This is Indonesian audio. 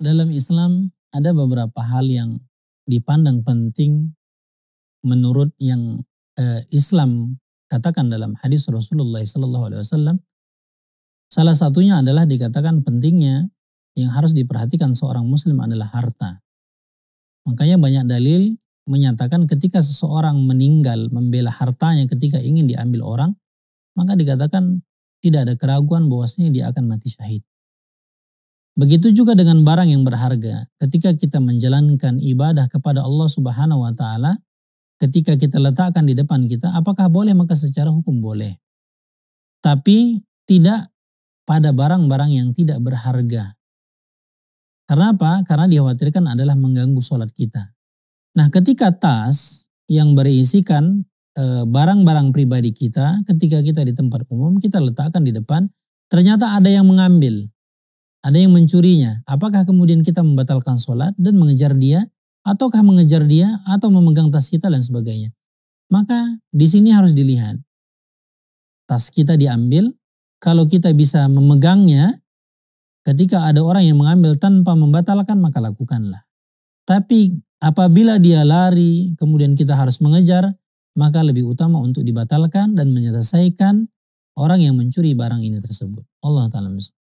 dalam Islam ada beberapa hal yang dipandang penting menurut yang eh, Islam katakan dalam hadis Rasulullah Sallallahu Alaihi Wasallam. Salah satunya adalah dikatakan pentingnya yang harus diperhatikan seorang Muslim adalah harta. Makanya banyak dalil menyatakan ketika seseorang meninggal membela hartanya ketika ingin diambil orang, maka dikatakan tidak ada keraguan bahwasanya dia akan mati syahid. Begitu juga dengan barang yang berharga. Ketika kita menjalankan ibadah kepada Allah Subhanahu wa taala, ketika kita letakkan di depan kita, apakah boleh? Maka secara hukum boleh. Tapi tidak pada barang-barang yang tidak berharga. Karena apa? Karena dikhawatirkan adalah mengganggu sholat kita. Nah, ketika tas yang berisikan eh, barang-barang pribadi kita ketika kita di tempat umum kita letakkan di depan ternyata ada yang mengambil ada yang mencurinya. Apakah kemudian kita membatalkan sholat dan mengejar dia? Ataukah mengejar dia atau memegang tas kita dan sebagainya? Maka di sini harus dilihat. Tas kita diambil, kalau kita bisa memegangnya, ketika ada orang yang mengambil tanpa membatalkan maka lakukanlah. Tapi apabila dia lari, kemudian kita harus mengejar, maka lebih utama untuk dibatalkan dan menyelesaikan orang yang mencuri barang ini tersebut. Allah Ta'ala